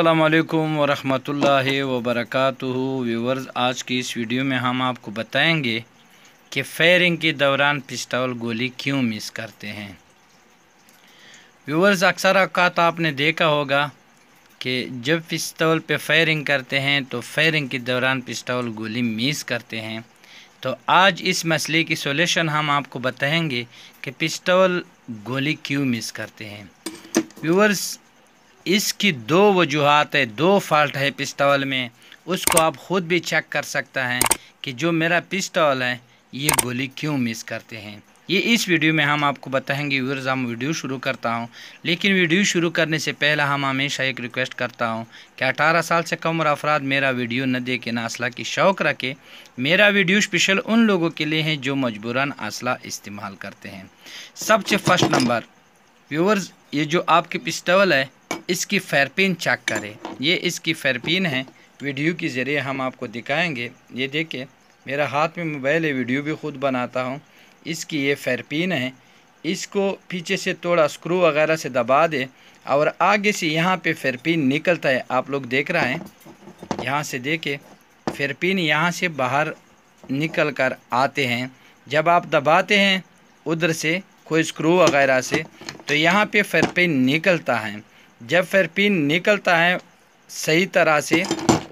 अल्लाम वरहमतुल्लाहि वबरकातुहु व्यूवर्स आज की इस वीडियो में हम आपको बताएंगे कि फायरिंग के दौरान पिस्टल गोली क्यों मिस करते हैं व्यूवर्स अक्सर अवकात आपने देखा होगा कि जब पिस्तौल पे फायरिंग करते हैं तो फायरिंग के दौरान पिस्तौल गोली मिस करते हैं तो आज इस मसले की सोल्यूशन हम आपको बताएँगे कि पिस्तौल गोली क्यों मिस करते हैं व्यूवर्स इसकी दो वजूहत है दो फॉल्ट है पिस्तौल में उसको आप ख़ुद भी चेक कर सकता है कि जो मेरा पिस्तौल है ये गोली क्यों मिस करते हैं ये इस वीडियो में हम आपको बताएंगे व्यूर्स हम वीडियो शुरू करता हूँ लेकिन वीडियो शुरू करने से पहले हम हमेशा एक रिक्वेस्ट करता हूँ कि अठारह साल से कम उम्र अफराद मेरा वीडियो न दे ना असला की शौक़ रखे मेरा वीडियो स्पेशल उन लोगों के लिए है जो मजबूरन असला इस्तेमाल करते हैं सबसे फ़र्स्ट नंबर व्यूवर्स ये जो आपकी पिस्तौल है इसकी फैरपिन चेक करें ये इसकी फेरपिन है वीडियो के ज़रिए हम आपको दिखाएंगे ये देखें मेरा हाथ में मोबाइल है वीडियो भी ख़ुद बनाता हूँ इसकी ये फेरपिन है इसको पीछे से थोड़ा स्क्रू वगैरह से दबा दे और आगे से यहाँ पे फेरपिन निकलता है आप लोग देख रहे हैं यहाँ से देखें फेरपिन यहाँ से बाहर निकल कर आते हैं जब आप दबाते हैं उधर से कोई स्क्रू वगैरह से तो यहाँ पे फेरपिन निकलता है जब फिर पिन निकलता है सही तरह से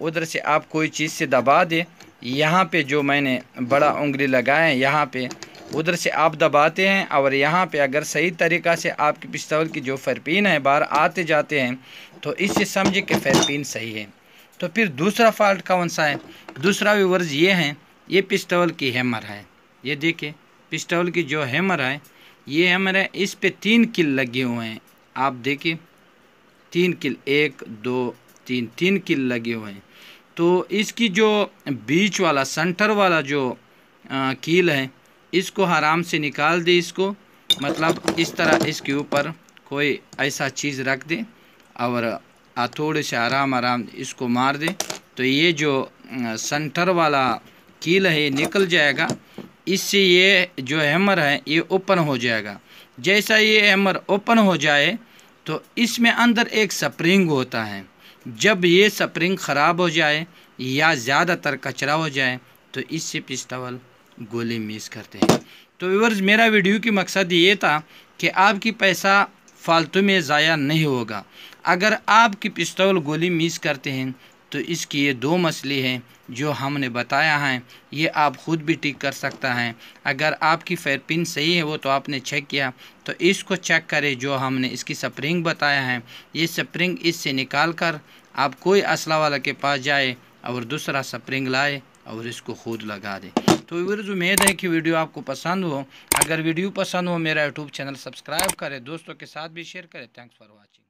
उधर से आप कोई चीज़ से दबा दें यहाँ पे जो मैंने बड़ा उंगली लगाए यहाँ पे उधर से आप दबाते हैं और यहाँ पे अगर सही तरीक़ा से आपकी पिस्तौल की जो फरपीन है बाहर आते जाते हैं तो इससे समझे कि फरपीन सही है तो फिर दूसरा फॉल्ट कौन सा है दूसरा वर्ज ये है ये पिस्तौल की हैमर है ये देखिए पिस्तौल की जो हैमर है ये हैमर है इस पर तीन किल लगे हुए हैं आप देखिए तीन किल एक दो तीन तीन किल लगे हुए हैं तो इसकी जो बीच वाला सेंटर वाला जो कील है इसको आराम से निकाल दे इसको मतलब इस तरह इसके ऊपर कोई ऐसा चीज़ रख दे और थोड़े से आराम आराम इसको मार दे तो ये जो सेंटर वाला कील है ये निकल जाएगा इससे ये जो हैमर है ये ओपन हो जाएगा जैसा ये हैमर ओपन हो जाए तो इसमें अंदर एक स्प्रिंग होता है जब ये स्प्रिंग ख़राब हो जाए या ज़्यादातर कचरा हो जाए तो इससे पिस्तौल गोली मिस करते हैं तो व्यवर्स मेरा वीडियो की मकसद ये था कि आपकी पैसा फालतू में ज़ाया नहीं होगा अगर आपकी पिस्तौल गोली मिस करते हैं तो इसकी ये दो मसले हैं जो हमने बताया है ये आप ख़ुद भी टिक कर सकता है अगर आपकी फेयर पिन सही है वो तो आपने चेक किया तो इसको चेक करें जो हमने इसकी स्प्रिंग बताया है ये स्प्रिंग इससे निकाल कर आप कोई असला वाला के पास जाए और दूसरा स्प्रिंग लाए और इसको खुद लगा दे तो वीरोज़ उम्मीद है कि वीडियो आपको पसंद हो अगर वीडियो पसंद हो मेरा यूट्यूब चैनल सब्सक्राइब करें दोस्तों के साथ भी शेयर करें थैंक्स फॉर वॉचिंग